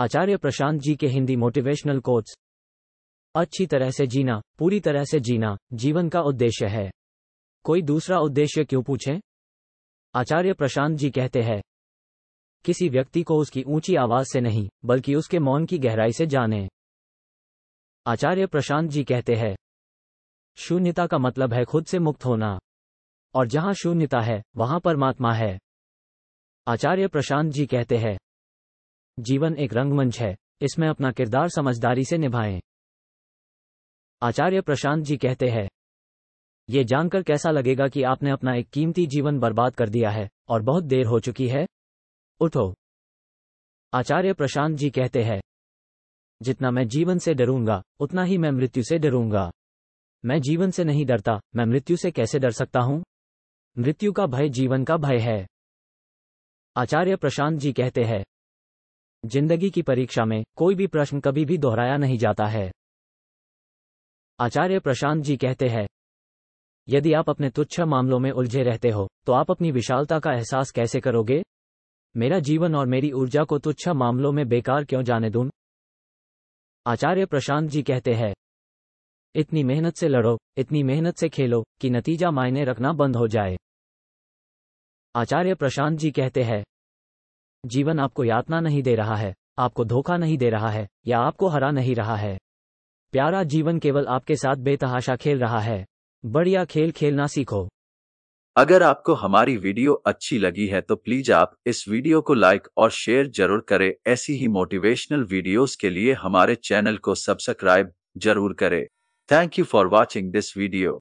आचार्य प्रशांत जी के Hindi motivational quotes अच्छी तरह से जीना पूरी तरह से जीना जीवन का उद्देश्य है कोई दूसरा उद्देश्य क्यों पूछें आचार्य प्रशांत जी कहते हैं किसी व्यक्ति को उसकी ऊंची आवाज से नहीं बल्कि उसके मौन की गहराई से जाने आचार्य प्रशांत जी कहते हैं शून्यता का मतलब है खुद से मुक्त होना और जहां शून्यता है वहां परमात्मा है आचार्य प्रशांत जी कहते हैं जीवन एक रंगमंच है इसमें अपना किरदार समझदारी से निभाएं आचार्य प्रशांत जी कहते हैं ये जानकर कैसा लगेगा कि आपने अपना एक कीमती जीवन बर्बाद कर दिया है और बहुत देर हो चुकी है उठो आचार्य प्रशांत जी कहते हैं जितना मैं जीवन से डरूंगा उतना ही मैं मृत्यु से डरूंगा मैं जीवन से नहीं डरता मैं मृत्यु से कैसे डर सकता हूं मृत्यु का भय जीवन का भय है आचार्य प्रशांत जी कहते हैं जिंदगी की परीक्षा में कोई भी प्रश्न कभी भी दोहराया नहीं जाता है आचार्य प्रशांत जी कहते हैं यदि आप अपने तुच्छ मामलों में उलझे रहते हो तो आप अपनी विशालता का एहसास कैसे करोगे मेरा जीवन और मेरी ऊर्जा को तुच्छ मामलों में बेकार क्यों जाने दूं आचार्य प्रशांत जी कहते हैं इतनी मेहनत से लड़ो इतनी मेहनत से खेलो कि नतीजा मायने रखना बंद हो जाए आचार्य प्रशांत जी कहते हैं जीवन आपको यातना नहीं दे रहा है आपको धोखा नहीं दे रहा है या आपको हरा नहीं रहा है प्यारा जीवन केवल आपके साथ बेतहाशा खेल रहा है बढ़िया खेल खेलना सीखो अगर आपको हमारी वीडियो अच्छी लगी है तो प्लीज आप इस वीडियो को लाइक और शेयर जरूर करें ऐसी ही मोटिवेशनल वीडियोस के लिए हमारे चैनल को सब्सक्राइब जरूर करें thank you for watching this video